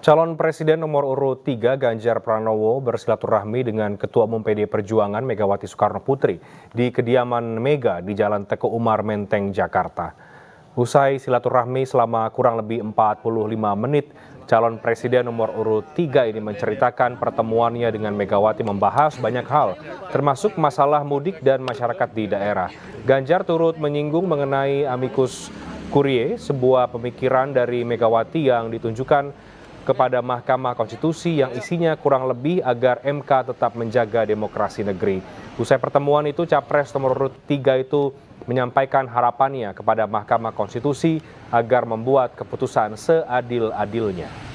Calon Presiden nomor urut 3 Ganjar Pranowo bersilaturahmi dengan Ketua Umum PD Perjuangan Megawati Soekarno Putri di kediaman Mega di Jalan Teku Umar Menteng, Jakarta. Usai silaturahmi selama kurang lebih 45 menit, calon presiden nomor urut 3 ini menceritakan pertemuannya dengan Megawati membahas banyak hal, termasuk masalah mudik dan masyarakat di daerah. Ganjar turut menyinggung mengenai amikus kurie, sebuah pemikiran dari Megawati yang ditunjukkan kepada Mahkamah Konstitusi yang isinya kurang lebih agar MK tetap menjaga demokrasi negeri. Usai pertemuan itu, Capres nomor urut 3 itu menyampaikan harapannya kepada Mahkamah Konstitusi agar membuat keputusan seadil-adilnya.